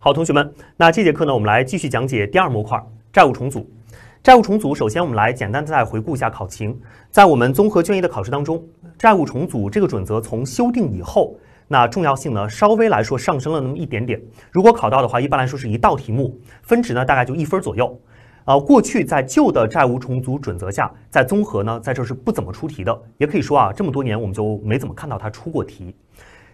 好，同学们，那这节课呢，我们来继续讲解第二模块债务重组。债务重组，首先我们来简单再回顾一下考情。在我们综合卷一的考试当中，债务重组这个准则从修订以后，那重要性呢稍微来说上升了那么一点点。如果考到的话，一般来说是一道题目，分值呢大概就一分左右。啊，过去在旧的债务重组准则下，在综合呢，在这是不怎么出题的，也可以说啊，这么多年我们就没怎么看到它出过题。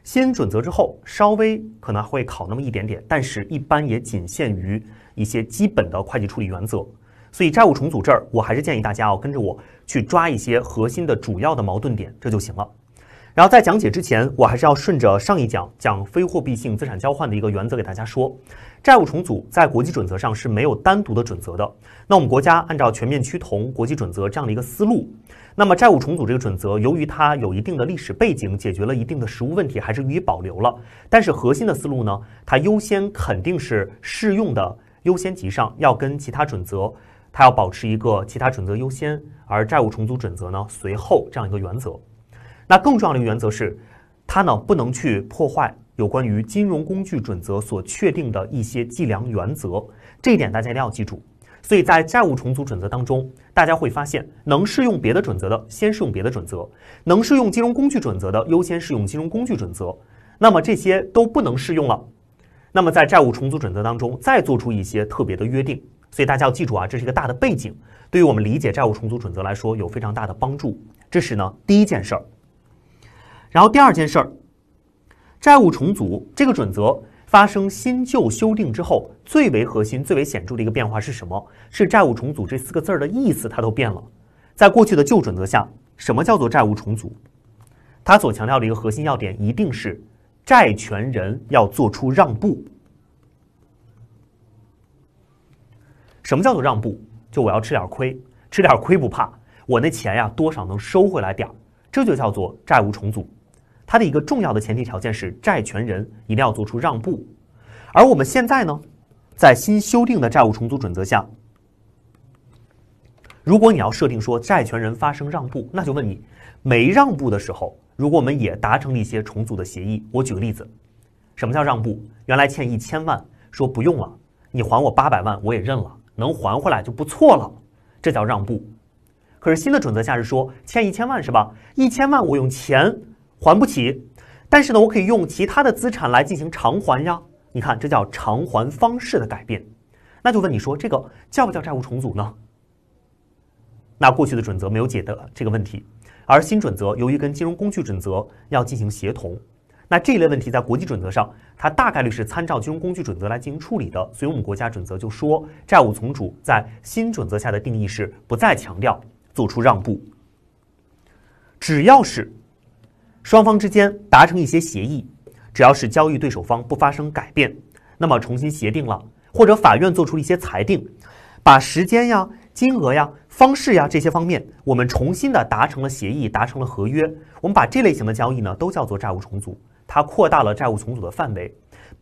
新准则之后，稍微可能会考那么一点点，但是一般也仅限于一些基本的会计处理原则。所以债务重组这儿，我还是建议大家要跟着我去抓一些核心的主要的矛盾点，这就行了。然后在讲解之前，我还是要顺着上一讲讲非货币性资产交换的一个原则给大家说，债务重组在国际准则上是没有单独的准则的。那我们国家按照全面趋同国际准则这样的一个思路。那么债务重组这个准则，由于它有一定的历史背景，解决了一定的实务问题，还是予以保留了。但是核心的思路呢，它优先肯定是适用的优先级上要跟其他准则，它要保持一个其他准则优先，而债务重组准则呢，随后这样一个原则。那更重要的一个原则是，它呢不能去破坏有关于金融工具准则所确定的一些计量原则，这一点大家一定要记住。所以在债务重组准则当中，大家会发现能适用别的准则的，先适用别的准则；能适用金融工具准则的，优先适用金融工具准则。那么这些都不能适用了，那么在债务重组准则当中再做出一些特别的约定。所以大家要记住啊，这是一个大的背景，对于我们理解债务重组准则来说有非常大的帮助。这是呢第一件事儿。然后第二件事儿，债务重组这个准则。发生新旧修订之后，最为核心、最为显著的一个变化是什么？是债务重组这四个字儿的意思，它都变了。在过去的旧准则下，什么叫做债务重组？它所强调的一个核心要点一定是，债权人要做出让步。什么叫做让步？就我要吃点亏，吃点亏不怕，我那钱呀多少能收回来点儿，这就叫做债务重组。它的一个重要的前提条件是，债权人一定要做出让步。而我们现在呢，在新修订的债务重组准则下，如果你要设定说债权人发生让步，那就问你没让步的时候，如果我们也达成了一些重组的协议，我举个例子，什么叫让步？原来欠一千万，说不用了，你还我八百万，我也认了，能还回来就不错了，这叫让步。可是新的准则下是说，欠一千万是吧？一千万我用钱。还不起，但是呢，我可以用其他的资产来进行偿还呀。你看，这叫偿还方式的改变。那就问你说，这个叫不叫债务重组呢？那过去的准则没有解的这个问题，而新准则由于跟金融工具准则要进行协同，那这一类问题在国际准则上，它大概率是参照金融工具准则来进行处理的。所以我们国家准则就说，债务重组在新准则下的定义是不再强调做出让步，只要是。双方之间达成一些协议，只要是交易对手方不发生改变，那么重新协定了，或者法院做出一些裁定，把时间呀、金额呀、方式呀这些方面，我们重新的达成了协议，达成了合约，我们把这类型的交易呢都叫做债务重组。它扩大了债务重组的范围，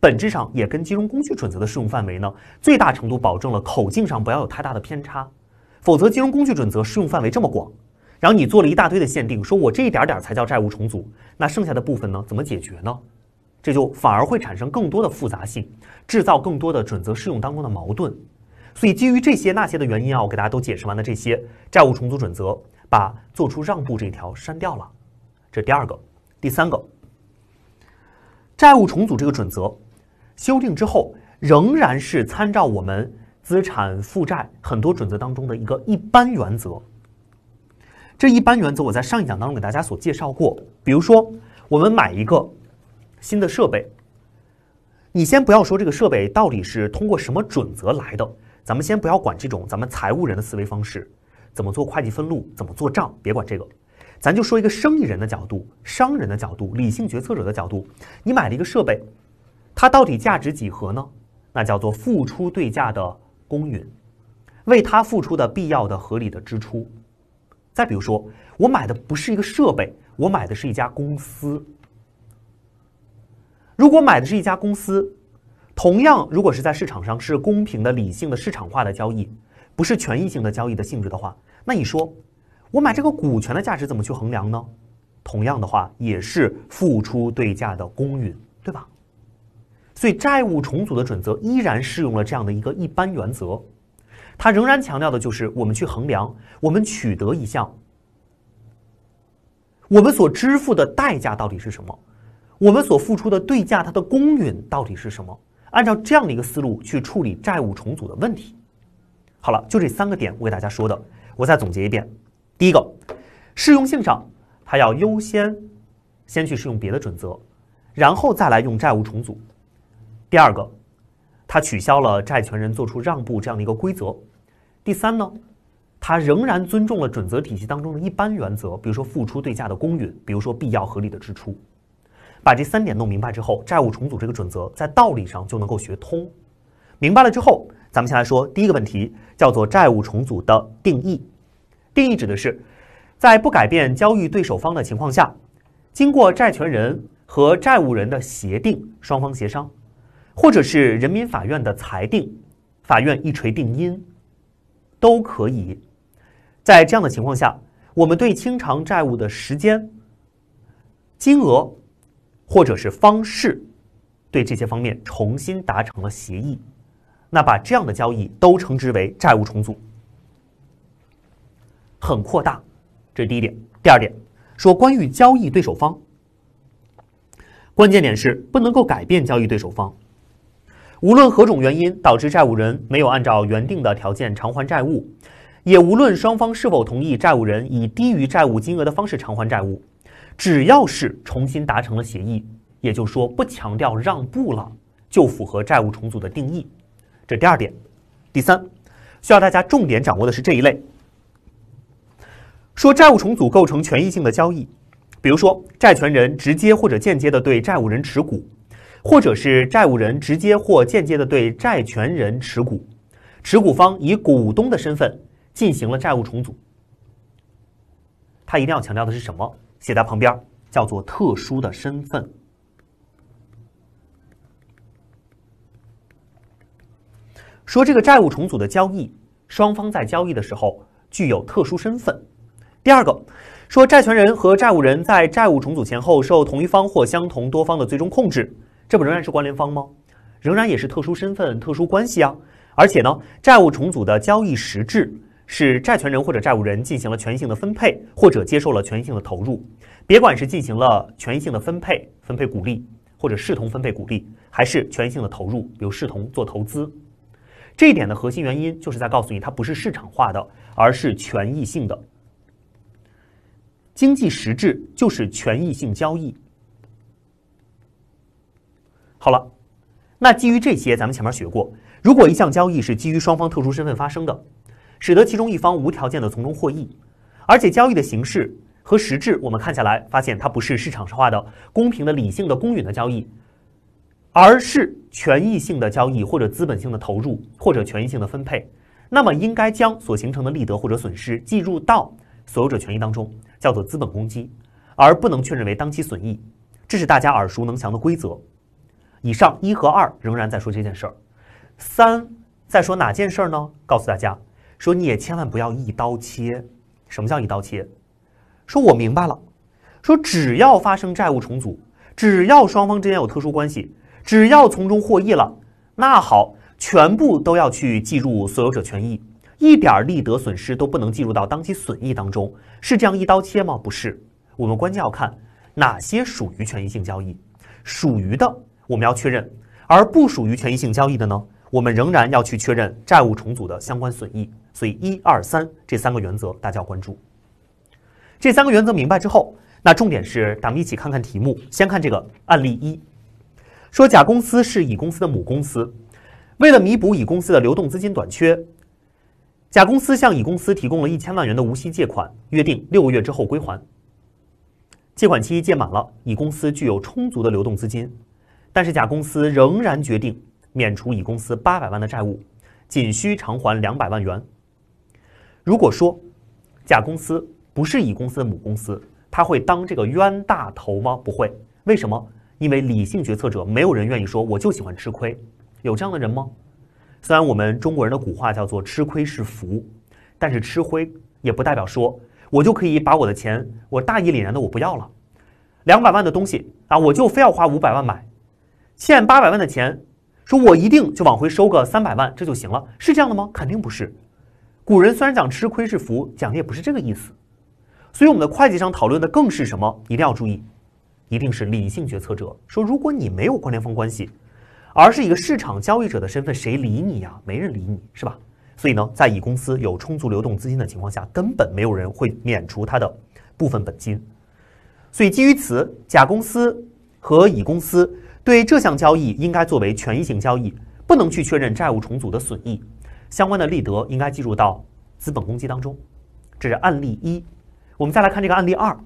本质上也跟金融工具准则的适用范围呢，最大程度保证了口径上不要有太大的偏差，否则金融工具准则适用范围这么广。然后你做了一大堆的限定，说我这一点点儿才叫债务重组，那剩下的部分呢？怎么解决呢？这就反而会产生更多的复杂性，制造更多的准则适用当中的矛盾。所以基于这些那些的原因啊，我给大家都解释完了。这些债务重组准则把做出让步这一条删掉了，这第二个，第三个，债务重组这个准则修订之后，仍然是参照我们资产负债很多准则当中的一个一般原则。这一般原则，我在上一讲当中给大家所介绍过。比如说，我们买一个新的设备，你先不要说这个设备到底是通过什么准则来的，咱们先不要管这种咱们财务人的思维方式，怎么做会计分录，怎么做账，别管这个，咱就说一个生意人的角度、商人的角度、理性决策者的角度。你买了一个设备，它到底价值几何呢？那叫做付出对价的公允，为它付出的必要的、合理的支出。再比如说，我买的不是一个设备，我买的是一家公司。如果买的是一家公司，同样如果是在市场上是公平的、理性的、市场化的交易，不是权益性的交易的性质的话，那你说我买这个股权的价值怎么去衡量呢？同样的话，也是付出对价的公允，对吧？所以，债务重组的准则依然适用了这样的一个一般原则。它仍然强调的就是，我们去衡量我们取得一项，我们所支付的代价到底是什么，我们所付出的对价它的公允到底是什么。按照这样的一个思路去处理债务重组的问题。好了，就这三个点我给大家说的，我再总结一遍：第一个，适用性上，它要优先先去适用别的准则，然后再来用债务重组；第二个。它取消了债权人做出让步这样的一个规则。第三呢，它仍然尊重了准则体系当中的一般原则，比如说付出对价的公允，比如说必要合理的支出。把这三点弄明白之后，债务重组这个准则在道理上就能够学通。明白了之后，咱们先来说第一个问题，叫做债务重组的定义。定义指的是在不改变交易对手方的情况下，经过债权人和债务人的协定，双方协商。或者是人民法院的裁定，法院一锤定音，都可以。在这样的情况下，我们对清偿债务的时间、金额，或者是方式，对这些方面重新达成了协议，那把这样的交易都称之为债务重组，很扩大。这是第一点。第二点，说关于交易对手方，关键点是不能够改变交易对手方。无论何种原因导致债务人没有按照原定的条件偿还债务，也无论双方是否同意债务人以低于债务金额的方式偿还债务，只要是重新达成了协议，也就是说不强调让步了，就符合债务重组的定义。这第二点。第三，需要大家重点掌握的是这一类，说债务重组构成权益性的交易，比如说债权人直接或者间接的对债务人持股。或者是债务人直接或间接的对债权人持股，持股方以股东的身份进行了债务重组。他一定要强调的是什么？写在旁边儿叫做特殊的身份。说这个债务重组的交易，双方在交易的时候具有特殊身份。第二个，说债权人和债务人在债务重组前后受同一方或相同多方的最终控制。这不仍然是关联方吗？仍然也是特殊身份、特殊关系啊！而且呢，债务重组的交易实质是债权人或者债务人进行了权益性的分配，或者接受了权益性的投入。别管是进行了权益性的分配，分配股利，或者视同分配股利，还是权益性的投入，比如视同做投资。这一点的核心原因就是在告诉你，它不是市场化的，而是权益性的。经济实质就是权益性交易。好了，那基于这些，咱们前面学过，如果一项交易是基于双方特殊身份发生的，使得其中一方无条件的从中获益，而且交易的形式和实质，我们看下来发现它不是市场化的、公平的、理性的、公允的交易，而是权益性的交易或者资本性的投入或者权益性的分配，那么应该将所形成的利得或者损失计入到所有者权益当中，叫做资本公积，而不能确认为当期损益，这是大家耳熟能详的规则。以上一和二仍然在说这件事儿，三在说哪件事儿呢？告诉大家，说你也千万不要一刀切。什么叫一刀切？说我明白了，说只要发生债务重组，只要双方之间有特殊关系，只要从中获益了，那好，全部都要去计入所有者权益，一点利得损失都不能计入到当期损益当中，是这样一刀切吗？不是，我们关键要看哪些属于权益性交易，属于的。我们要确认，而不属于权益性交易的呢，我们仍然要去确认债务重组的相关损益。所以，一二三这三个原则大家要关注。这三个原则明白之后，那重点是咱们一起看看题目。先看这个案例一，说甲公司是乙公司的母公司，为了弥补乙公司的流动资金短缺，甲公司向乙公司提供了一千万元的无息借款，约定六个月之后归还。借款期届满了，乙公司具有充足的流动资金。但是甲公司仍然决定免除乙公司八百万的债务，仅需偿还两百万元。如果说，甲公司不是乙公司的母公司，他会当这个冤大头吗？不会。为什么？因为理性决策者没有人愿意说我就喜欢吃亏，有这样的人吗？虽然我们中国人的古话叫做吃亏是福，但是吃亏也不代表说我就可以把我的钱我大义凛然的我不要了，两百万的东西啊，我就非要花五百万买。欠八百万的钱，说我一定就往回收个三百万，这就行了，是这样的吗？肯定不是。古人虽然讲吃亏是福，讲的也不是这个意思。所以我们的会计上讨论的更是什么？一定要注意，一定是理性决策者。说如果你没有关联方关系，而是一个市场交易者的身份，谁理你呀？没人理你，是吧？所以呢，在乙公司有充足流动资金的情况下，根本没有人会免除他的部分本金。所以基于此，甲公司和乙公司。对这项交易应该作为权益性交易，不能去确认债务重组的损益，相关的利得应该计入到资本公积当中。这是案例一。我们再来看这个案例二，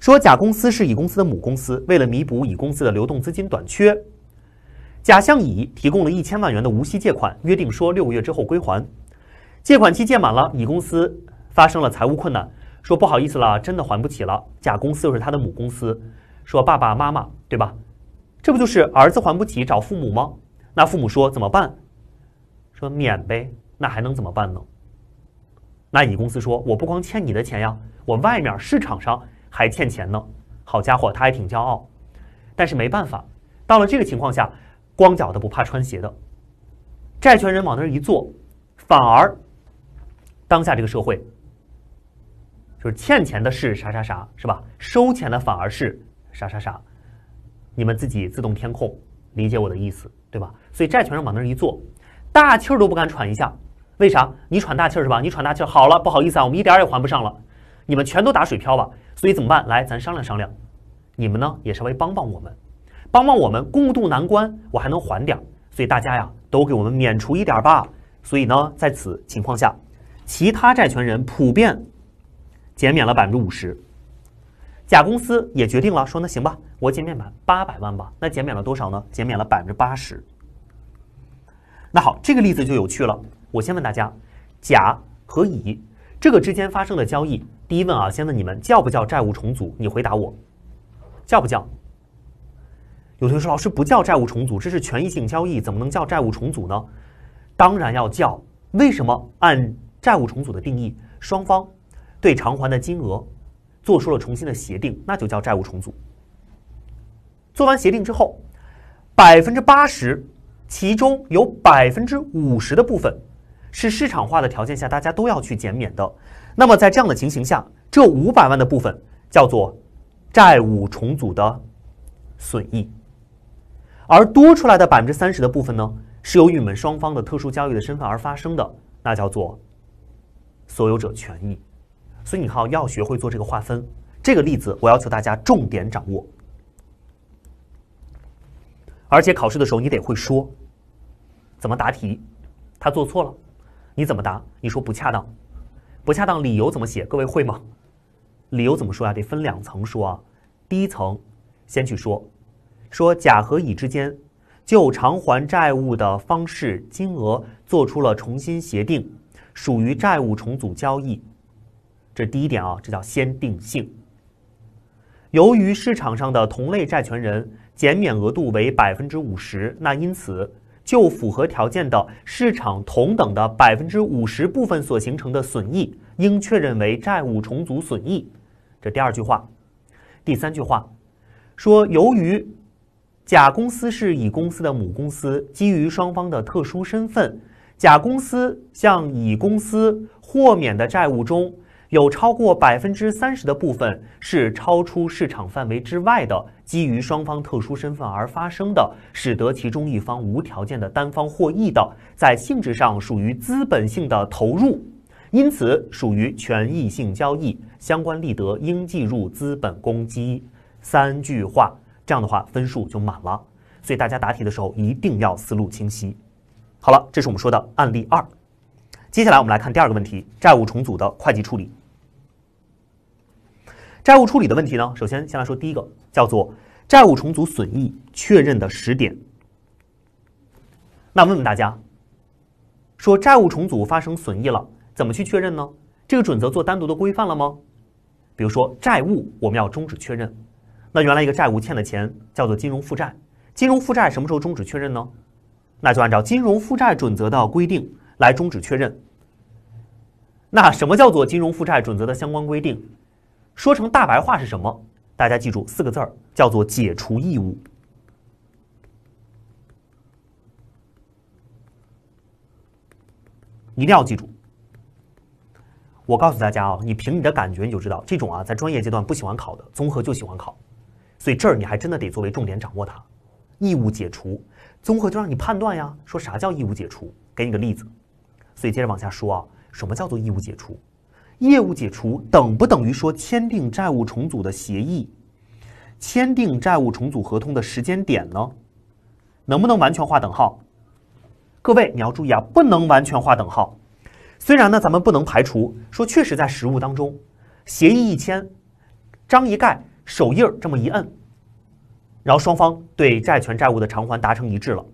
说甲公司是乙公司的母公司，为了弥补乙公司的流动资金短缺，甲向乙提供了一千万元的无息借款，约定说六个月之后归还。借款期届满了，乙公司发生了财务困难，说不好意思了，真的还不起了。甲公司又是他的母公司，说爸爸妈妈，对吧？这不就是儿子还不起找父母吗？那父母说怎么办？说免呗。那还能怎么办呢？那乙公司说我不光欠你的钱呀，我外面市场上还欠钱呢。好家伙，他还挺骄傲。但是没办法，到了这个情况下，光脚的不怕穿鞋的。债权人往那儿一坐，反而当下这个社会就是欠钱的是啥啥啥是吧？收钱的反而是啥啥啥。你们自己自动填空，理解我的意思，对吧？所以债权人往那儿一坐，大气儿都不敢喘一下，为啥？你喘大气儿是吧？你喘大气儿好了，不好意思啊，我们一点儿也还不上了，你们全都打水漂吧。所以怎么办？来，咱商量商量，你们呢也稍微帮帮我们，帮帮我们共度难关，我还能还点。所以大家呀，都给我们免除一点吧。所以呢，在此情况下，其他债权人普遍减免了百分之五十。甲公司也决定了，说那行吧，我减免八百万吧。那减免了多少呢？减免了百分之八十。那好，这个例子就有趣了。我先问大家，甲和乙这个之间发生的交易，第一问啊，先问你们叫不叫债务重组？你回答我，叫不叫？有同学说，老师不叫债务重组，这是权益性交易，怎么能叫债务重组呢？当然要叫。为什么？按债务重组的定义，双方对偿还的金额。做出了重新的协定，那就叫债务重组。做完协定之后，百分之八十，其中有百分之五十的部分是市场化的条件下，大家都要去减免的。那么在这样的情形下，这五百万的部分叫做债务重组的损益，而多出来的百分之三十的部分呢，是由于你们双方的特殊交易的身份而发生的，那叫做所有者权益。所以你要学会做这个划分，这个例子我要求大家重点掌握，而且考试的时候你得会说，怎么答题？他做错了，你怎么答？你说不恰当，不恰当理由怎么写？各位会吗？理由怎么说啊？得分两层说啊。第一层先去说，说甲和乙之间就偿还债务的方式、金额做出了重新协定，属于债务重组交易。这第一点啊，这叫先定性。由于市场上的同类债权人减免额度为百分之五十，那因此就符合条件的市场同等的百分之五十部分所形成的损益，应确认为债务重组损益。这第二句话，第三句话说，由于甲公司是乙公司的母公司，基于双方的特殊身份，甲公司向乙公司豁免的债务中。有超过百分之三十的部分是超出市场范围之外的，基于双方特殊身份而发生的，使得其中一方无条件的单方获益的，在性质上属于资本性的投入，因此属于权益性交易，相关利得应计入资本公积。三句话，这样的话分数就满了。所以大家答题的时候一定要思路清晰。好了，这是我们说的案例二。接下来我们来看第二个问题：债务重组的会计处理。债务处理的问题呢？首先先来说第一个，叫做债务重组损益确认的时点。那问问大家，说债务重组发生损益了，怎么去确认呢？这个准则做单独的规范了吗？比如说债务，我们要终止确认。那原来一个债务欠的钱叫做金融负债，金融负债什么时候终止确认呢？那就按照金融负债准则的规定来终止确认。那什么叫做金融负债准则的相关规定？说成大白话是什么？大家记住四个字儿，叫做解除义务。一定要记住，我告诉大家啊，你凭你的感觉你就知道，这种啊在专业阶段不喜欢考的，综合就喜欢考，所以这儿你还真的得作为重点掌握它。义务解除，综合就让你判断呀，说啥叫义务解除？给你个例子，所以接着往下说啊，什么叫做义务解除？业务解除等不等于说签订债务重组的协议，签订债务重组合同的时间点呢，能不能完全画等号？各位你要注意啊，不能完全画等号。虽然呢，咱们不能排除说确实在实务当中，协议一签，章一盖，手印儿这么一摁，然后双方对债权债务的偿还达成一致了，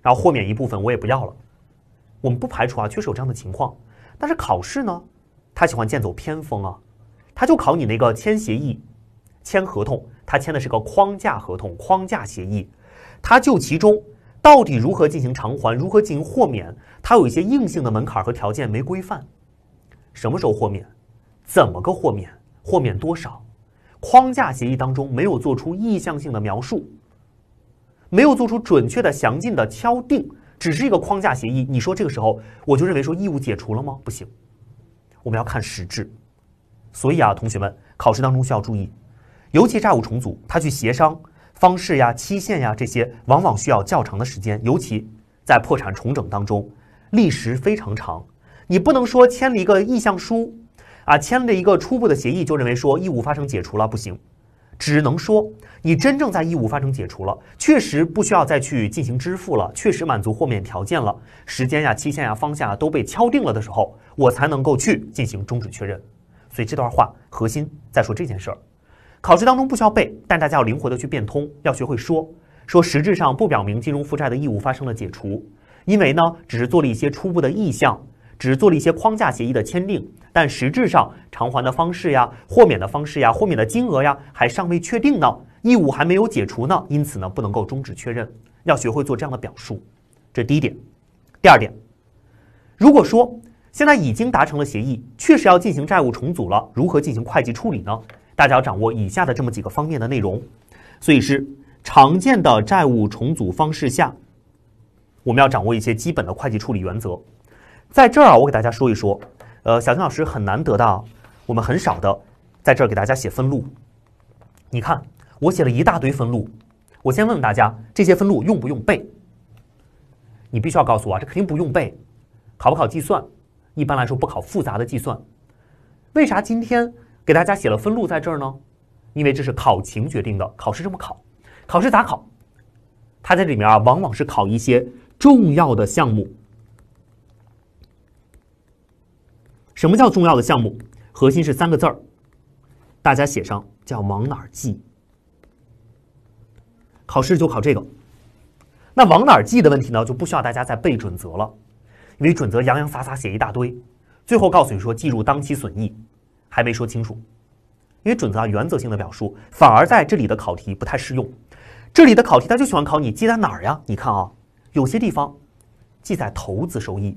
然后豁免一部分我也不要了，我们不排除啊确实有这样的情况，但是考试呢？他喜欢剑走偏锋啊，他就考你那个签协议、签合同，他签的是个框架合同、框架协议，他就其中到底如何进行偿还、如何进行豁免，他有一些硬性的门槛和条件没规范，什么时候豁免？怎么个豁免？豁免多少？框架协议当中没有做出意向性的描述，没有做出准确的详尽的敲定，只是一个框架协议。你说这个时候我就认为说义务解除了吗？不行。我们要看实质，所以啊，同学们，考试当中需要注意，尤其债务重组，它去协商方式呀、期限呀这些，往往需要较长的时间，尤其在破产重整当中，历时非常长。你不能说签了一个意向书啊，签了一个初步的协议，就认为说义务发生解除了，不行。只能说，你真正在义务发生解除了，确实不需要再去进行支付了，确实满足豁免条件了，时间呀、期限呀、方向啊都被敲定了的时候，我才能够去进行终止确认。所以这段话核心在说这件事儿。考试当中不需要背，但大家要灵活的去变通，要学会说说实质上不表明金融负债的义务发生了解除，因为呢，只是做了一些初步的意向。只做了一些框架协议的签订，但实质上偿还的方式呀、豁免的方式呀、豁免的金额呀，还尚未确定呢，义务还没有解除呢，因此呢，不能够终止确认。要学会做这样的表述，这第一点。第二点，如果说现在已经达成了协议，确实要进行债务重组了，如何进行会计处理呢？大家要掌握以下的这么几个方面的内容。所以是常见的债务重组方式下，我们要掌握一些基本的会计处理原则。在这儿啊，我给大家说一说，呃，小金老师很难得到，我们很少的在这儿给大家写分录。你看，我写了一大堆分录，我先问问大家，这些分录用不用背？你必须要告诉我，这肯定不用背。考不考计算？一般来说不考复杂的计算。为啥今天给大家写了分录在这儿呢？因为这是考情决定的，考试这么考，考试咋考？它在里面啊，往往是考一些重要的项目。什么叫重要的项目？核心是三个字儿，大家写上叫往哪儿记。考试就考这个。那往哪儿记的问题呢？就不需要大家再背准则了，因为准则洋洋洒洒写一大堆，最后告诉你说计入当期损益，还没说清楚。因为准则原则性的表述，反而在这里的考题不太适用。这里的考题，他就喜欢考你记在哪儿呀？你看啊，有些地方记在投资收益，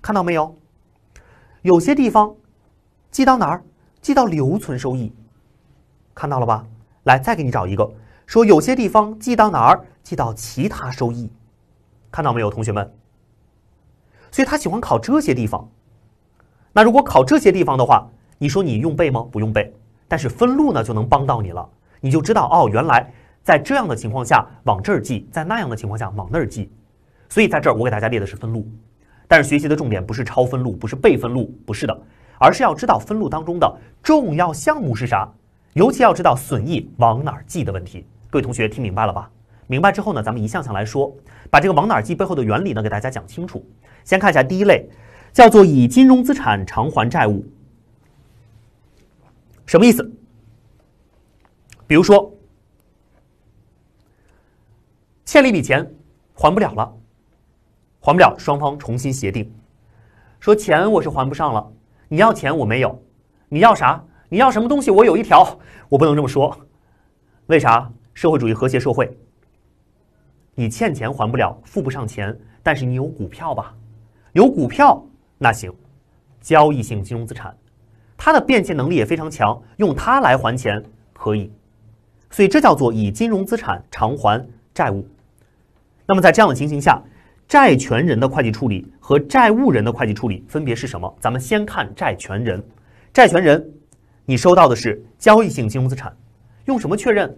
看到没有？有些地方记到哪儿，记到留存收益，看到了吧？来，再给你找一个，说有些地方记到哪儿，记到其他收益，看到没有，同学们？所以他喜欢考这些地方。那如果考这些地方的话，你说你用背吗？不用背，但是分录呢就能帮到你了，你就知道哦，原来在这样的情况下往这儿记，在那样的情况下往那儿记。所以在这儿我给大家列的是分录。但是学习的重点不是抄分录，不是背分录，不是的，而是要知道分录当中的重要项目是啥，尤其要知道损益往哪记的问题。各位同学听明白了吧？明白之后呢，咱们一项项来说，把这个往哪儿记背后的原理呢，给大家讲清楚。先看一下第一类，叫做以金融资产偿还债务，什么意思？比如说欠了一笔钱，还不了了。还不了，双方重新协定。说钱我是还不上了，你要钱我没有，你要啥？你要什么东西？我有一条，我不能这么说。为啥？社会主义和谐社会。你欠钱还不了，付不上钱，但是你有股票吧？有股票那行，交易性金融资产，它的变现能力也非常强，用它来还钱可以。所以这叫做以金融资产偿还债务。那么在这样的情形下。债权人的会计处理和债务人的会计处理分别是什么？咱们先看债权人，债权人，你收到的是交易性金融资产，用什么确认？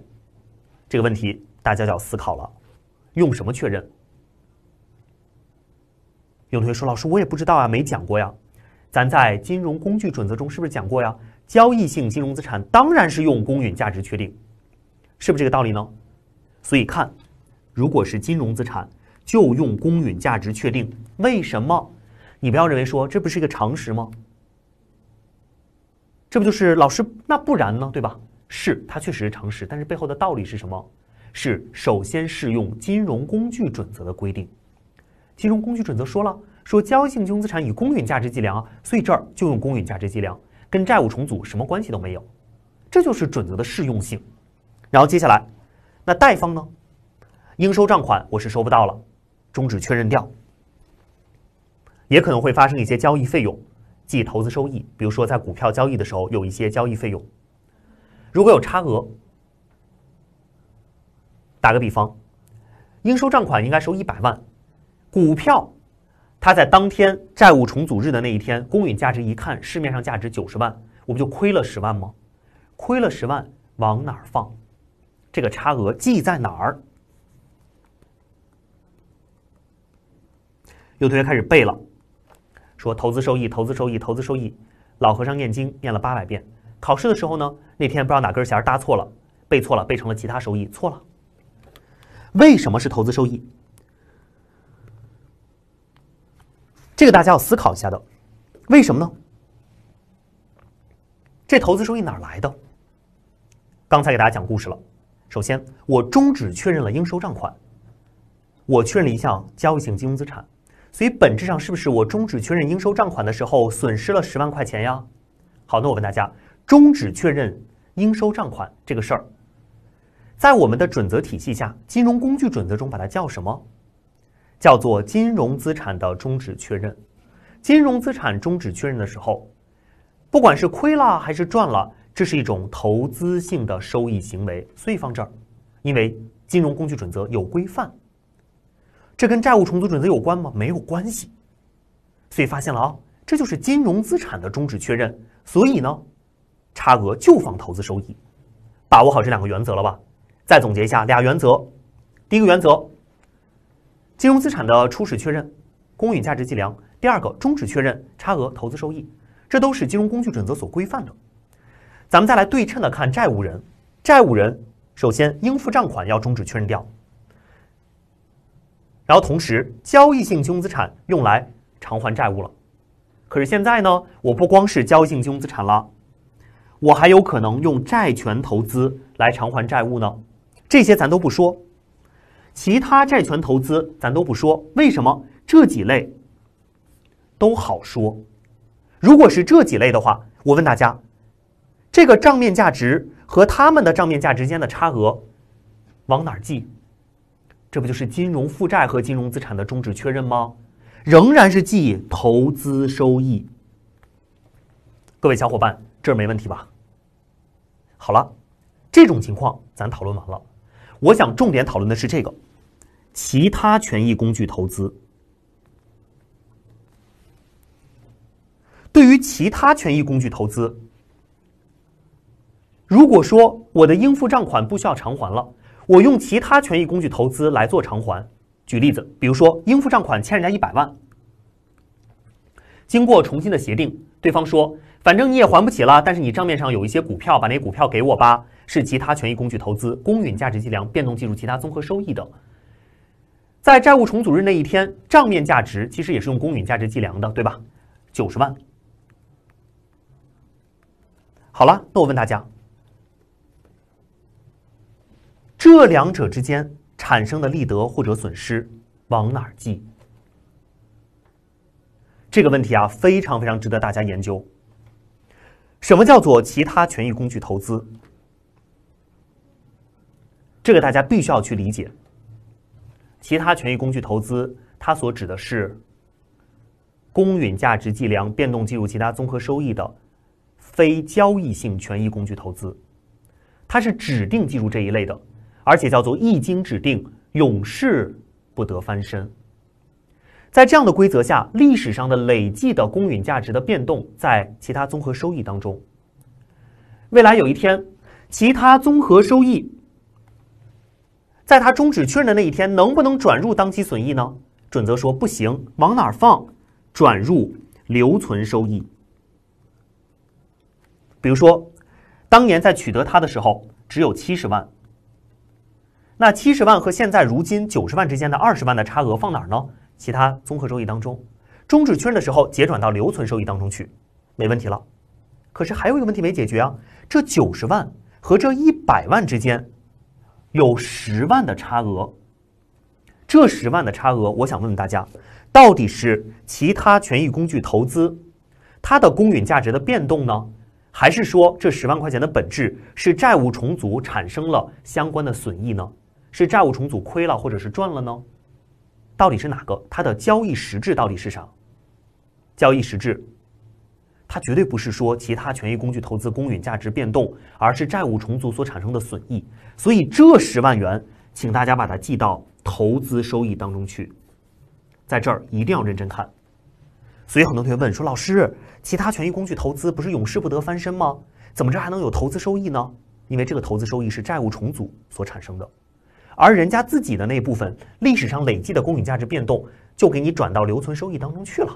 这个问题大家就要思考了，用什么确认？有同学说，老师我也不知道啊，没讲过呀。咱在金融工具准则中是不是讲过呀？交易性金融资产当然是用公允价值确定，是不是这个道理呢？所以看，如果是金融资产。就用公允价值确定。为什么？你不要认为说这不是一个常识吗？这不就是老师？那不然呢？对吧？是，它确实是常识，但是背后的道理是什么？是首先适用金融工具准则的规定。金融工具准则说了，说交易性金融资产以公允价值计量，啊，所以这儿就用公允价值计量，跟债务重组什么关系都没有。这就是准则的适用性。然后接下来，那贷方呢？应收账款我是收不到了。终止确认掉，也可能会发生一些交易费用，即投资收益。比如说，在股票交易的时候，有一些交易费用。如果有差额，打个比方，应收账款应该收一百万，股票它在当天债务重组日的那一天公允价值一看，市面上价值九十万，我不就亏了十万吗？亏了十万，往哪儿放？这个差额记在哪儿？有同学开始背了，说投资收益，投资收益，投资收益。老和尚念经念了八百遍。考试的时候呢，那天不知道哪根弦搭错了，背错了，背成了其他收益，错了。为什么是投资收益？这个大家要思考一下的。为什么呢？这投资收益哪来的？刚才给大家讲故事了。首先，我终止确认了应收账款，我确认了一项交易性金融资产。所以本质上是不是我终止确认应收账款的时候损失了十万块钱呀？好，那我问大家，终止确认应收账款这个事儿，在我们的准则体系下，金融工具准则中把它叫什么？叫做金融资产的终止确认。金融资产终止确认的时候，不管是亏了还是赚了，这是一种投资性的收益行为，所以放这儿，因为金融工具准则有规范。这跟债务重组准则有关吗？没有关系，所以发现了啊，这就是金融资产的终止确认，所以呢，差额就放投资收益。把握好这两个原则了吧？再总结一下俩原则：第一个原则，金融资产的初始确认，公允价值计量；第二个终止确认，差额投资收益。这都是金融工具准则所规范的。咱们再来对称的看债务人，债务人首先应付账款要终止确认掉。然后同时，交易性金融资产用来偿还债务了。可是现在呢，我不光是交易性金融资产了，我还有可能用债权投资来偿还债务呢。这些咱都不说，其他债权投资咱都不说。为什么？这几类都好说。如果是这几类的话，我问大家，这个账面价值和他们的账面价值间的差额往哪儿记？这不就是金融负债和金融资产的终止确认吗？仍然是记投资收益。各位小伙伴，这没问题吧？好了，这种情况咱讨论完了。我想重点讨论的是这个：其他权益工具投资。对于其他权益工具投资，如果说我的应付账款不需要偿还了。我用其他权益工具投资来做偿还。举例子，比如说应付账款欠人家一百万，经过重新的协定，对方说，反正你也还不起了，但是你账面上有一些股票，把那股票给我吧，是其他权益工具投资，公允价值计量，变动计入其他综合收益的。在债务重组日那一天，账面价值其实也是用公允价值计量的，对吧？九十万。好了，那我问大家。这两者之间产生的利得或者损失往哪儿记？这个问题啊，非常非常值得大家研究。什么叫做其他权益工具投资？这个大家必须要去理解。其他权益工具投资，它所指的是公允价值计量、变动计入其他综合收益的非交易性权益工具投资，它是指定计入这一类的。而且叫做一经指定，永世不得翻身。在这样的规则下，历史上的累计的公允价值的变动，在其他综合收益当中。未来有一天，其他综合收益，在它终止确认的那一天，能不能转入当期损益呢？准则说不行，往哪放？转入留存收益。比如说，当年在取得它的时候，只有七十万。那七十万和现在如今九十万之间的二十万的差额放哪儿呢？其他综合收益当中，终止确认的时候结转到留存收益当中去，没问题了。可是还有一个问题没解决啊，这九十万和这一百万之间有十万的差额，这十万的差额，我想问问大家，到底是其他权益工具投资它的公允价值的变动呢，还是说这十万块钱的本质是债务重组产生了相关的损益呢？是债务重组亏了，或者是赚了呢？到底是哪个？它的交易实质到底是啥？交易实质，它绝对不是说其他权益工具投资公允价值变动，而是债务重组所产生的损益。所以这十万元，请大家把它记到投资收益当中去。在这儿一定要认真看。所以很多同学问说：“老师，其他权益工具投资不是永世不得翻身吗？怎么这还能有投资收益呢？”因为这个投资收益是债务重组所产生的。而人家自己的那部分历史上累计的公允价值变动，就给你转到留存收益当中去了，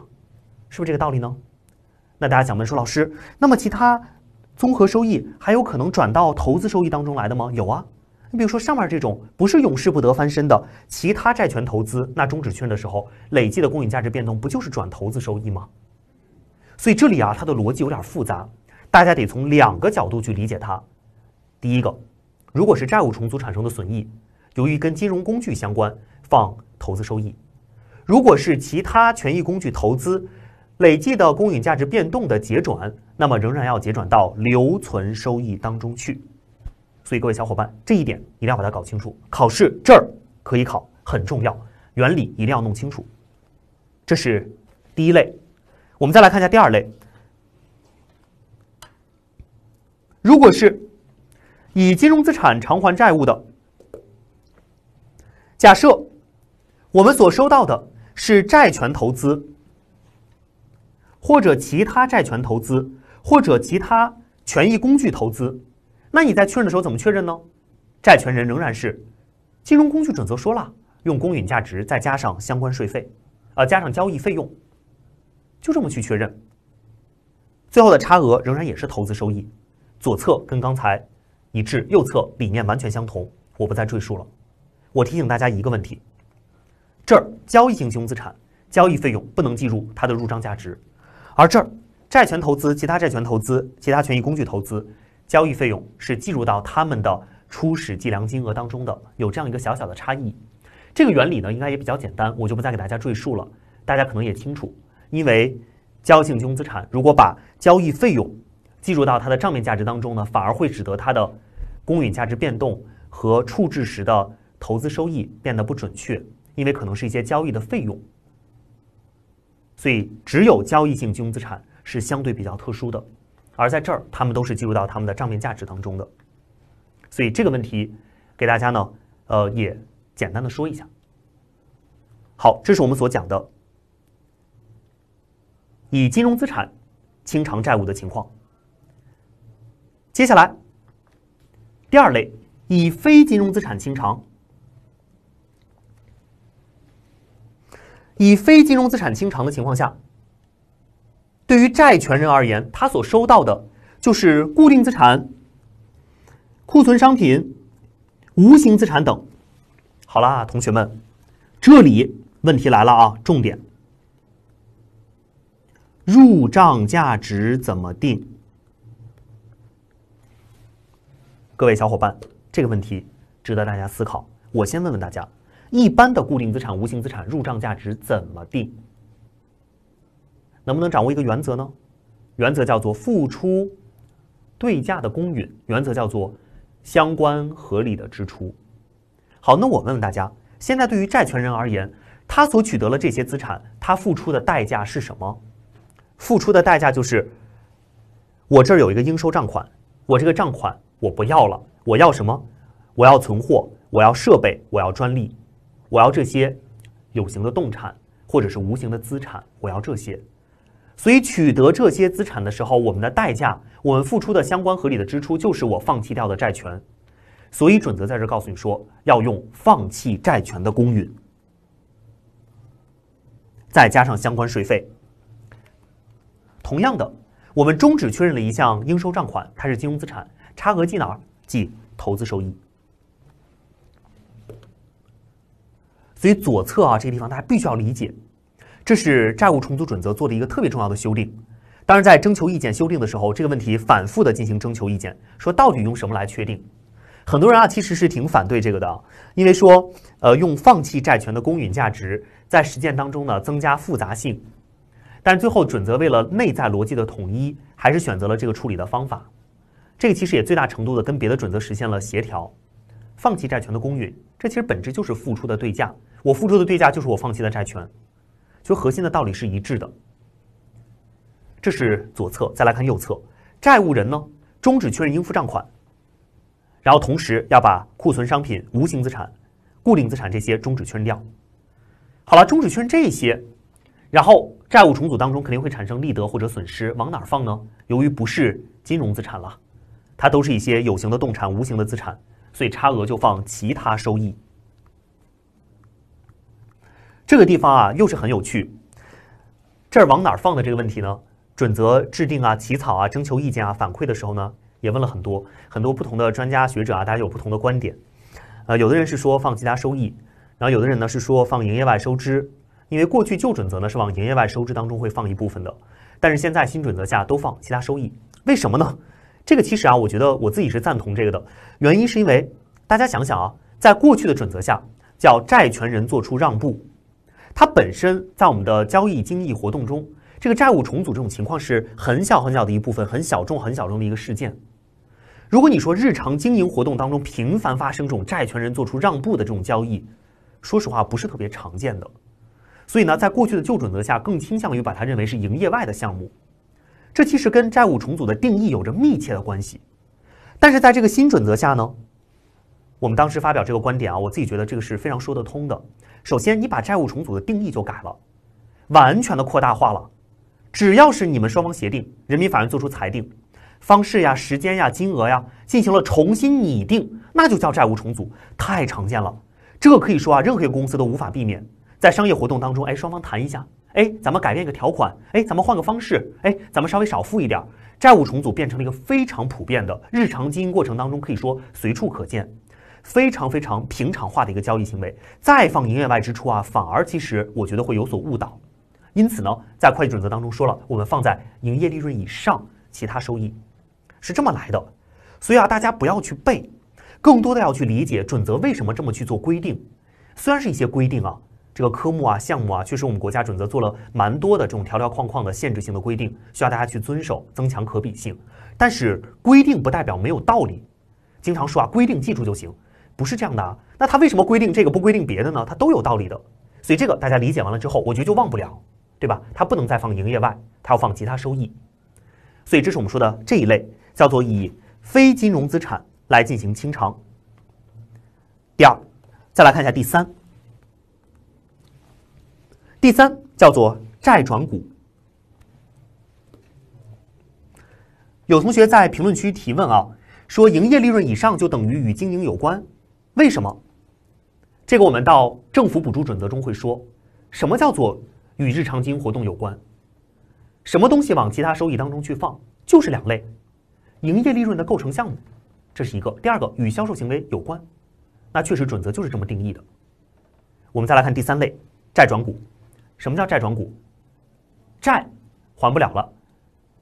是不是这个道理呢？那大家想问说，老师，那么其他综合收益还有可能转到投资收益当中来的吗？有啊，你比如说上面这种不是永世不得翻身的其他债权投资，那终止确认的时候累计的公允价值变动不就是转投资收益吗？所以这里啊，它的逻辑有点复杂，大家得从两个角度去理解它。第一个，如果是债务重组产生的损益。由于跟金融工具相关，放投资收益；如果是其他权益工具投资累计的公允价值变动的结转，那么仍然要结转到留存收益当中去。所以，各位小伙伴，这一点一定要把它搞清楚。考试这儿可以考，很重要，原理一定要弄清楚。这是第一类。我们再来看一下第二类，如果是以金融资产偿还债务的。假设我们所收到的是债权投资，或者其他债权投资，或者其他权益工具投资，那你在确认的时候怎么确认呢？债权人仍然是金融工具准则说了，用公允价值再加上相关税费，啊，加上交易费用，就这么去确认。最后的差额仍然也是投资收益，左侧跟刚才一致，右侧理念完全相同，我不再赘述了。我提醒大家一个问题：这儿交易性金融资产交易费用不能计入它的入账价值，而这儿债权投资、其他债权投资、其他权益工具投资交易费用是计入到他们的初始计量金额当中的，有这样一个小小的差异。这个原理呢，应该也比较简单，我就不再给大家赘述了。大家可能也清楚，因为交易性金融资产如果把交易费用计入到它的账面价值当中呢，反而会使得它的公允价值变动和处置时的投资收益变得不准确，因为可能是一些交易的费用，所以只有交易性金融资产是相对比较特殊的，而在这儿，他们都是计入到他们的账面价值当中的，所以这个问题给大家呢，呃，也简单的说一下。好，这是我们所讲的以金融资产清偿债务的情况。接下来，第二类以非金融资产清偿。以非金融资产清偿的情况下，对于债权人而言，他所收到的就是固定资产、库存商品、无形资产等。好啦，同学们，这里问题来了啊！重点，入账价值怎么定？各位小伙伴，这个问题值得大家思考。我先问问大家。一般的固定资产、无形资产入账价值怎么定？能不能掌握一个原则呢？原则叫做付出对价的公允，原则叫做相关合理的支出。好，那我问问大家，现在对于债权人而言，他所取得了这些资产，他付出的代价是什么？付出的代价就是我这儿有一个应收账款，我这个账款我不要了，我要什么？我要存货，我要设备，我要专利。我要这些有形的动产或者是无形的资产，我要这些，所以取得这些资产的时候，我们的代价，我们付出的相关合理的支出，就是我放弃掉的债权。所以准则在这告诉你说，要用放弃债权的公允，再加上相关税费。同样的，我们终止确认了一项应收账款，它是金融资产，差额记哪儿？记投资收益。所以左侧啊这个地方，大家必须要理解，这是债务重组准则做的一个特别重要的修订。当然，在征求意见修订的时候，这个问题反复的进行征求意见，说到底用什么来确定？很多人啊其实是挺反对这个的，因为说呃用放弃债权的公允价值，在实践当中呢增加复杂性。但最后准则为了内在逻辑的统一，还是选择了这个处理的方法。这个其实也最大程度的跟别的准则实现了协调。放弃债权的公允，这其实本质就是付出的对价。我付出的对价就是我放弃的债权，就核心的道理是一致的。这是左侧，再来看右侧，债务人呢终止确认应付账款，然后同时要把库存商品、无形资产、固定资产这些终止确认掉。好了，终止确认这些，然后债务重组当中肯定会产生利得或者损失，往哪儿放呢？由于不是金融资产了，它都是一些有形的动产、无形的资产，所以差额就放其他收益。这个地方啊，又是很有趣。这儿往哪儿放的这个问题呢？准则制定啊、起草啊、征求意见啊、反馈的时候呢，也问了很多很多不同的专家学者啊，大家有不同的观点。呃，有的人是说放其他收益，然后有的人呢是说放营业外收支，因为过去旧准则呢是往营业外收支当中会放一部分的，但是现在新准则下都放其他收益，为什么呢？这个其实啊，我觉得我自己是赞同这个的，原因是因为大家想想啊，在过去的准则下叫债权人做出让步。它本身在我们的交易经济活动中，这个债务重组这种情况是很小很小的一部分，很小众很小众的一个事件。如果你说日常经营活动当中频繁发生这种债权人做出让步的这种交易，说实话不是特别常见的。所以呢，在过去的旧准则下，更倾向于把它认为是营业外的项目。这其实跟债务重组的定义有着密切的关系。但是在这个新准则下呢？我们当时发表这个观点啊，我自己觉得这个是非常说得通的。首先，你把债务重组的定义就改了，完全的扩大化了。只要是你们双方协定，人民法院作出裁定，方式呀、时间呀、金额呀，进行了重新拟定，那就叫债务重组，太常见了。这个可以说啊，任何一个公司都无法避免，在商业活动当中，哎，双方谈一下，哎，咱们改变一个条款，哎，咱们换个方式，哎，咱们稍微少付一点，债务重组变成了一个非常普遍的日常经营过程当中，可以说随处可见。非常非常平常化的一个交易行为，再放营业外支出啊，反而其实我觉得会有所误导。因此呢，在会计准则当中说了，我们放在营业利润以上，其他收益是这么来的。所以啊，大家不要去背，更多的要去理解准则为什么这么去做规定。虽然是一些规定啊，这个科目啊、项目啊，确实我们国家准则做了蛮多的这种条条框框的限制性的规定，需要大家去遵守，增强可比性。但是规定不代表没有道理。经常说啊，规定记住就行。不是这样的啊，那他为什么规定这个不规定别的呢？它都有道理的，所以这个大家理解完了之后，我觉得就忘不了，对吧？它不能再放营业外，它要放其他收益，所以这是我们说的这一类叫做以非金融资产来进行清偿。第二，再来看一下第三，第三叫做债转股。有同学在评论区提问啊，说营业利润以上就等于与经营有关。为什么？这个我们到政府补助准则中会说，什么叫做与日常经营活动有关？什么东西往其他收益当中去放，就是两类，营业利润的构成项目，这是一个。第二个与销售行为有关，那确实准则就是这么定义的。我们再来看第三类债转股，什么叫债转股？债还不了了，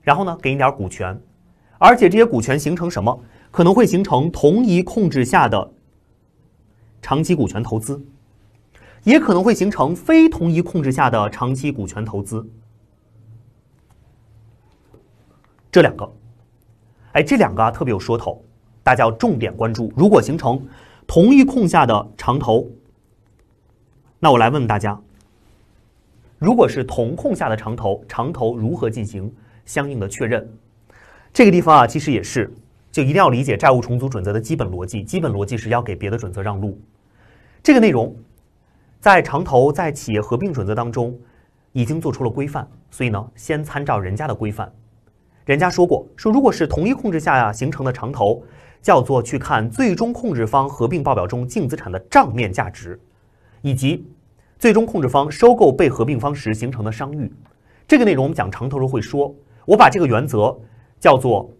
然后呢给你点股权，而且这些股权形成什么？可能会形成同一控制下的。长期股权投资，也可能会形成非同一控制下的长期股权投资。这两个，哎，这两个啊特别有说头，大家要重点关注。如果形成同一控下的长投，那我来问问大家，如果是同控下的长投，长投如何进行相应的确认？这个地方啊，其实也是。就一定要理解债务重组准则的基本逻辑，基本逻辑是要给别的准则让路。这个内容在长投在企业合并准则当中已经做出了规范，所以呢，先参照人家的规范。人家说过，说如果是同一控制下呀、形成的长投，叫做去看最终控制方合并报表中净资产的账面价值，以及最终控制方收购被合并方时形成的商誉。这个内容我们讲长投时候会说，我把这个原则叫做。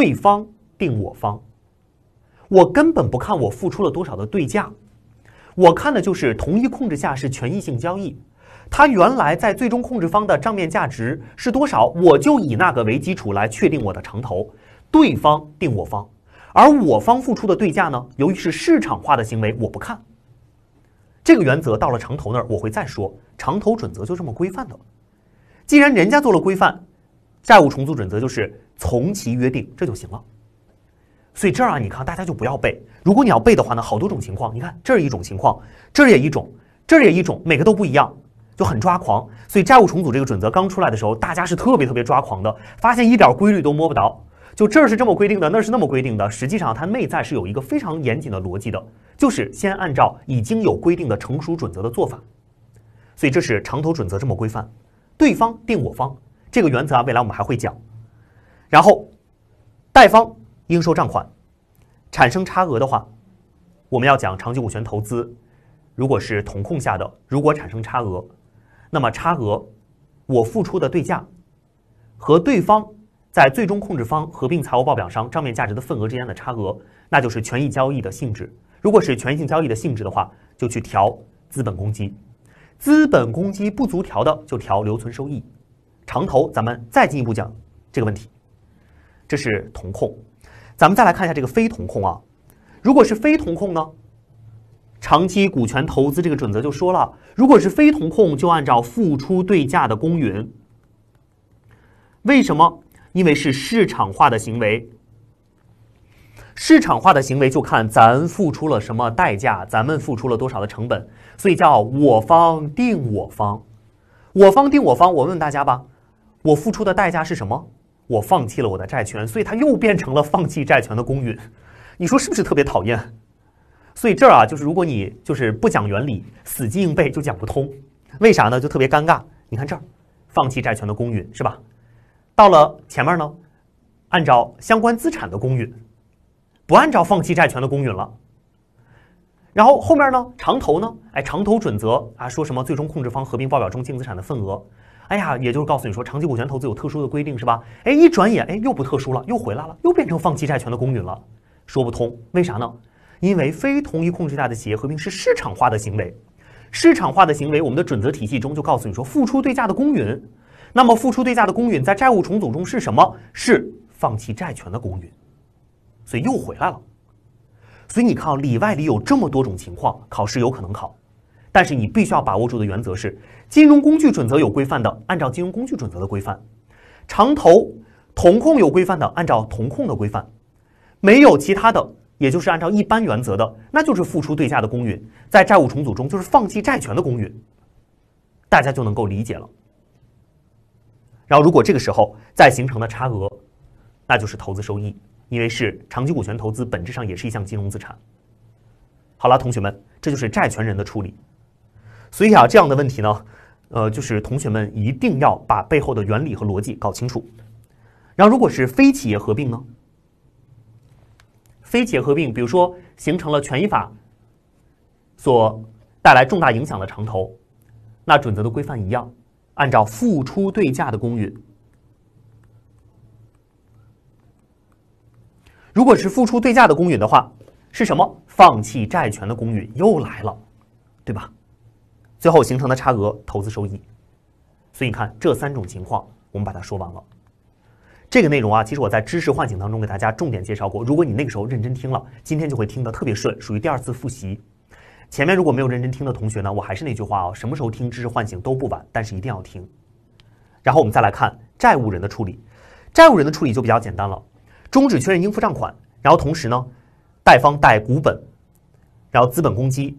对方定我方，我根本不看我付出了多少的对价，我看的就是同一控制下是权益性交易，它原来在最终控制方的账面价值是多少，我就以那个为基础来确定我的长投。对方定我方，而我方付出的对价呢，由于是市场化的行为，我不看。这个原则到了长投那儿，我会再说长投准则就这么规范的。既然人家做了规范。债务重组准则就是从其约定，这就行了。所以这儿啊，你看大家就不要背。如果你要背的话呢，好多种情况，你看这儿一种情况，这儿也一种，这儿也一种，每个都不一样，就很抓狂。所以债务重组这个准则刚出来的时候，大家是特别特别抓狂的，发现一点规律都摸不着。就这儿是这么规定的，那是那么规定的。实际上它内在是有一个非常严谨的逻辑的，就是先按照已经有规定的成熟准则的做法。所以这是长投准则这么规范，对方定我方。这个原则啊，未来我们还会讲。然后，贷方应收账款产生差额的话，我们要讲长期股权投资。如果是同控下的，如果产生差额，那么差额我付出的对价和对方在最终控制方合并财务报表上账面价值的份额之间的差额，那就是权益交易的性质。如果是权益性交易的性质的话，就去调资本公积，资本公积不足调的就调留存收益。长投，咱们再进一步讲这个问题。这是同控，咱们再来看一下这个非同控啊。如果是非同控呢，长期股权投资这个准则就说了，如果是非同控，就按照付出对价的公允。为什么？因为是市场化的行为。市场化的行为就看咱付出了什么代价，咱们付出了多少的成本，所以叫我方定我方，我方定我方。我问问大家吧。我付出的代价是什么？我放弃了我的债权，所以它又变成了放弃债权的公允。你说是不是特别讨厌？所以这儿啊，就是如果你就是不讲原理，死记硬背就讲不通。为啥呢？就特别尴尬。你看这儿，放弃债权的公允是吧？到了前面呢，按照相关资产的公允，不按照放弃债权的公允了。然后后面呢，长投呢？哎，长投准则啊，说什么最终控制方合并报表中净资产的份额。哎呀，也就是告诉你说，长期股权投资有特殊的规定是吧？哎，一转眼，哎，又不特殊了，又回来了，又变成放弃债权的公允了，说不通，为啥呢？因为非同一控制下的企业合并是市场化的行为，市场化的行为，我们的准则体系中就告诉你说，付出对价的公允。那么，付出对价的公允在债务重组中是什么？是放弃债权的公允，所以又回来了。所以你看，里外里有这么多种情况，考试有可能考。但是你必须要把握住的原则是，金融工具准则有规范的，按照金融工具准则的规范；长投、同控有规范的，按照同控的规范；没有其他的，也就是按照一般原则的，那就是付出对价的公允，在债务重组中就是放弃债权的公允，大家就能够理解了。然后，如果这个时候再形成的差额，那就是投资收益，因为是长期股权投资本质上也是一项金融资产。好了，同学们，这就是债权人的处理。所以啊，这样的问题呢，呃，就是同学们一定要把背后的原理和逻辑搞清楚。然后，如果是非企业合并呢，非企业合并，比如说形成了权益法，所带来重大影响的长投，那准则的规范一样，按照付出对价的公允。如果是付出对价的公允的话，是什么？放弃债权的公允又来了，对吧？最后形成的差额投资收益，所以你看这三种情况，我们把它说完了。这个内容啊，其实我在知识唤醒当中给大家重点介绍过。如果你那个时候认真听了，今天就会听得特别顺，属于第二次复习。前面如果没有认真听的同学呢，我还是那句话啊，什么时候听知识唤醒都不晚，但是一定要听。然后我们再来看债务人的处理，债务人的处理就比较简单了，终止确认应付账款，然后同时呢，贷方贷股本，然后资本公积。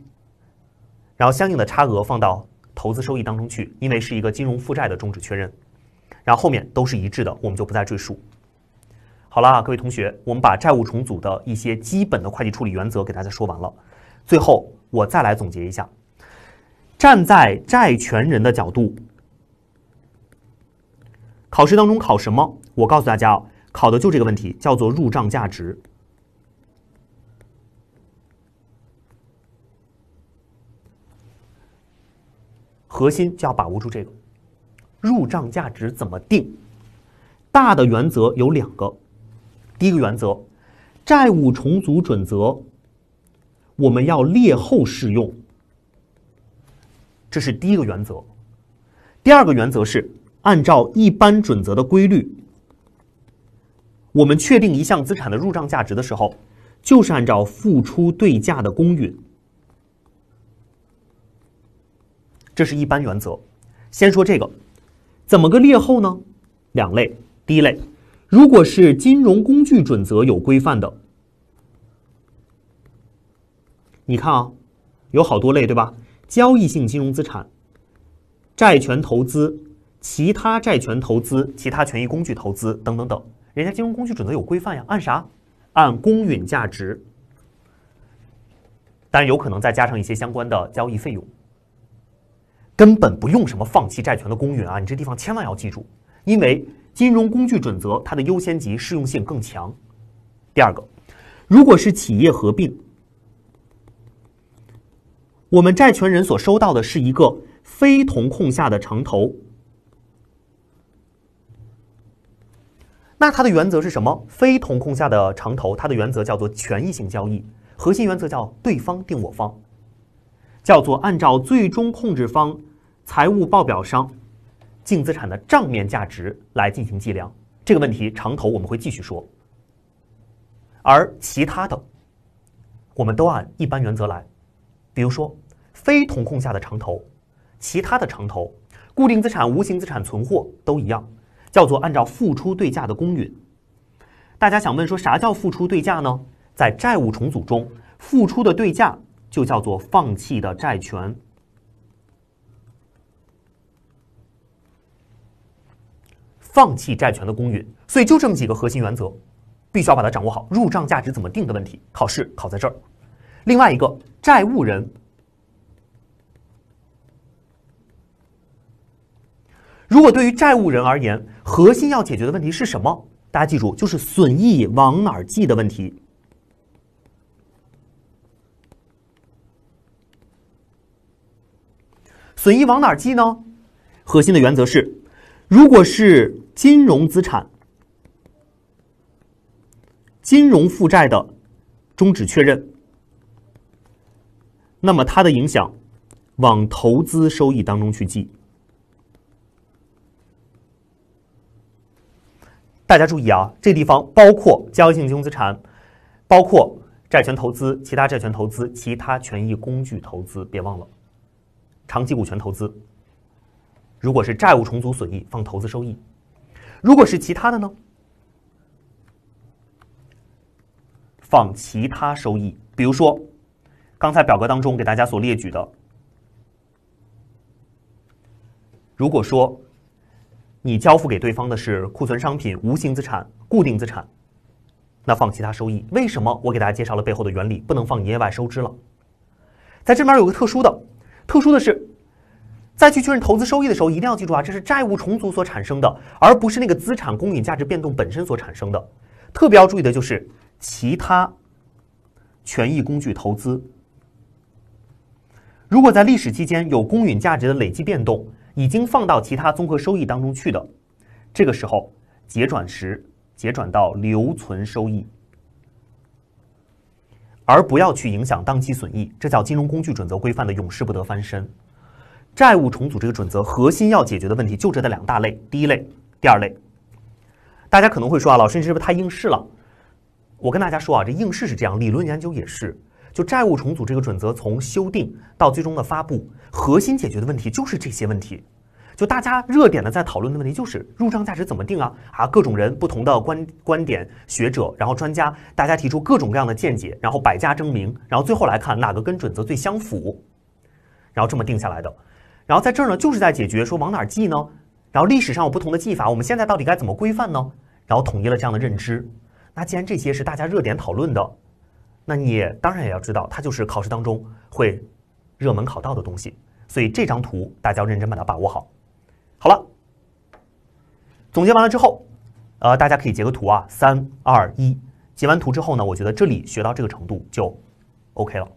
然后相应的差额放到投资收益当中去，因为是一个金融负债的终止确认，然后后面都是一致的，我们就不再赘述。好了，各位同学，我们把债务重组的一些基本的会计处理原则给大家说完了。最后我再来总结一下，站在债权人的角度，考试当中考什么？我告诉大家，啊，考的就这个问题，叫做入账价值。核心就要把握住这个入账价值怎么定，大的原则有两个。第一个原则，债务重组准则，我们要列后适用，这是第一个原则。第二个原则是按照一般准则的规律，我们确定一项资产的入账价值的时候，就是按照付出对价的公允。这是一般原则，先说这个，怎么个劣后呢？两类，第一类，如果是金融工具准则有规范的，你看啊，有好多类对吧？交易性金融资产、债权投资、其他债权投资、其他权益工具投资等等等，人家金融工具准则有规范呀，按啥？按公允价值，但有可能再加上一些相关的交易费用。根本不用什么放弃债权的公允啊！你这地方千万要记住，因为金融工具准则它的优先级适用性更强。第二个，如果是企业合并，我们债权人所收到的是一个非同控下的城投，那它的原则是什么？非同控下的城投，它的原则叫做权益性交易，核心原则叫对方定我方，叫做按照最终控制方。财务报表上净资产的账面价值来进行计量，这个问题长投我们会继续说。而其他的，我们都按一般原则来，比如说非同控下的长投，其他的长投、固定资产、无形资产、存货都一样，叫做按照付出对价的公允。大家想问说啥叫付出对价呢？在债务重组中，付出的对价就叫做放弃的债权。放弃债权的公允，所以就这么几个核心原则，必须要把它掌握好。入账价值怎么定的问题，考试考在这儿。另外一个债务人，如果对于债务人而言，核心要解决的问题是什么？大家记住，就是损益往哪儿记的问题。损益往哪儿记呢？核心的原则是，如果是。金融资产、金融负债的终止确认，那么它的影响往投资收益当中去记。大家注意啊，这地方包括交易性金融资产，包括债权投资、其他债权投资、其他权益工具投资，别忘了长期股权投资。如果是债务重组损益，放投资收益。如果是其他的呢？放其他收益，比如说刚才表格当中给大家所列举的。如果说你交付给对方的是库存商品、无形资产、固定资产，那放其他收益。为什么？我给大家介绍了背后的原理，不能放营业外收支了。在这边有个特殊的，特殊的是。再去确认投资收益的时候，一定要记住啊，这是债务重组所产生的，而不是那个资产公允价值变动本身所产生的。特别要注意的就是其他权益工具投资，如果在历史期间有公允价值的累计变动，已经放到其他综合收益当中去的，这个时候结转时结转到留存收益，而不要去影响当期损益。这叫金融工具准则规范的永世不得翻身。债务重组这个准则核心要解决的问题就这的两大类，第一类，第二类。大家可能会说啊，老师你是不是太应试了？我跟大家说啊，这应试是这样，理论研究也是。就债务重组这个准则从修订到最终的发布，核心解决的问题就是这些问题。就大家热点的在讨论的问题就是入账价值怎么定啊？啊，各种人不同的观观点，学者然后专家，大家提出各种各样的见解，然后百家争鸣，然后最后来看哪个跟准则最相符，然后这么定下来的。然后在这儿呢，就是在解决说往哪儿记呢？然后历史上有不同的记法，我们现在到底该怎么规范呢？然后统一了这样的认知。那既然这些是大家热点讨论的，那你当然也要知道，它就是考试当中会热门考到的东西。所以这张图大家要认真把它把握好。好了，总结完了之后，呃，大家可以截个图啊，三二一，截完图之后呢，我觉得这里学到这个程度就 OK 了。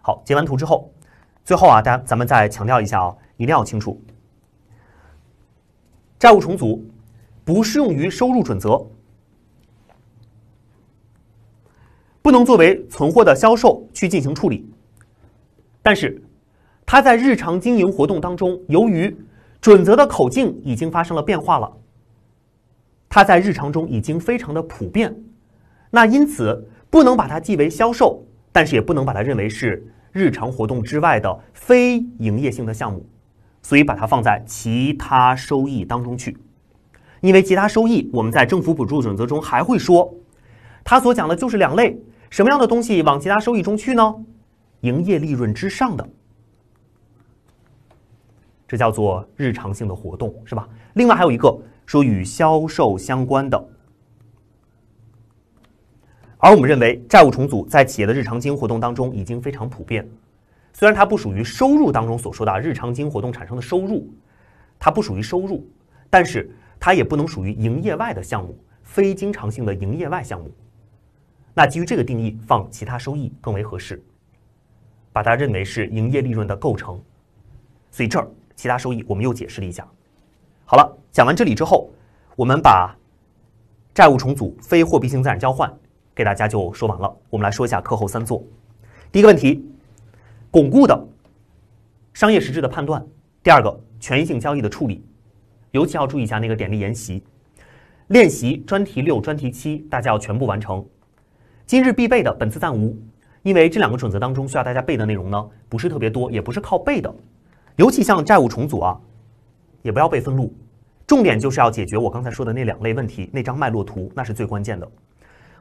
好，截完图之后。最后啊，大家咱们再强调一下啊，一定要清楚，债务重组不适用于收入准则，不能作为存货的销售去进行处理。但是，它在日常经营活动当中，由于准则的口径已经发生了变化了，它在日常中已经非常的普遍。那因此，不能把它记为销售，但是也不能把它认为是。日常活动之外的非营业性的项目，所以把它放在其他收益当中去。因为其他收益，我们在政府补助准则中还会说，它所讲的就是两类什么样的东西往其他收益中去呢？营业利润之上的，这叫做日常性的活动，是吧？另外还有一个，说与销售相关的。而我们认为，债务重组在企业的日常经营活动当中已经非常普遍，虽然它不属于收入当中所说的日常经营活动产生的收入，它不属于收入，但是它也不能属于营业外的项目，非经常性的营业外项目。那基于这个定义，放其他收益更为合适，把它认为是营业利润的构成。所以这儿其他收益我们又解释了一下。好了，讲完这里之后，我们把债务重组、非货币性资产交换。给大家就说完了。我们来说一下课后三做。第一个问题，巩固的商业实质的判断；第二个，权益性交易的处理。尤其要注意一下那个典例研习练习专题六、专题七，大家要全部完成。今日必备的，本次暂无，因为这两个准则当中需要大家背的内容呢，不是特别多，也不是靠背的。尤其像债务重组啊，也不要背分录，重点就是要解决我刚才说的那两类问题，那张脉络图那是最关键的。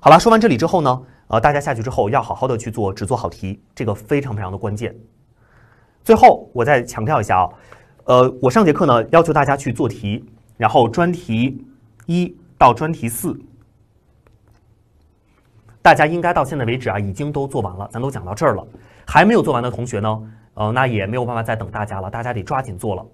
好了，说完这里之后呢，呃，大家下去之后要好好的去做，只做好题，这个非常非常的关键。最后我再强调一下啊，呃，我上节课呢要求大家去做题，然后专题一到专题四，大家应该到现在为止啊已经都做完了，咱都讲到这儿了，还没有做完的同学呢，呃，那也没有办法再等大家了，大家得抓紧做了，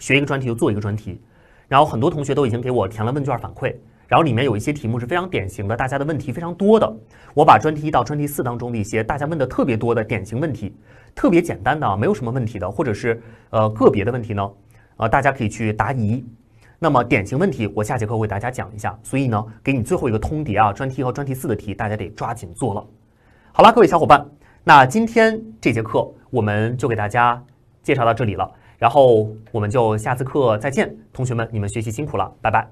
学一个专题就做一个专题，然后很多同学都已经给我填了问卷反馈。然后里面有一些题目是非常典型的，大家的问题非常多的。我把专题一到专题四当中的一些大家问的特别多的典型问题，特别简单的啊，没有什么问题的，或者是呃个别的问题呢，呃大家可以去答疑。那么典型问题我下节课给大家讲一下。所以呢，给你最后一个通牒啊，专题一和专题四的题大家得抓紧做了。好了，各位小伙伴，那今天这节课我们就给大家介绍到这里了，然后我们就下次课再见。同学们，你们学习辛苦了，拜拜。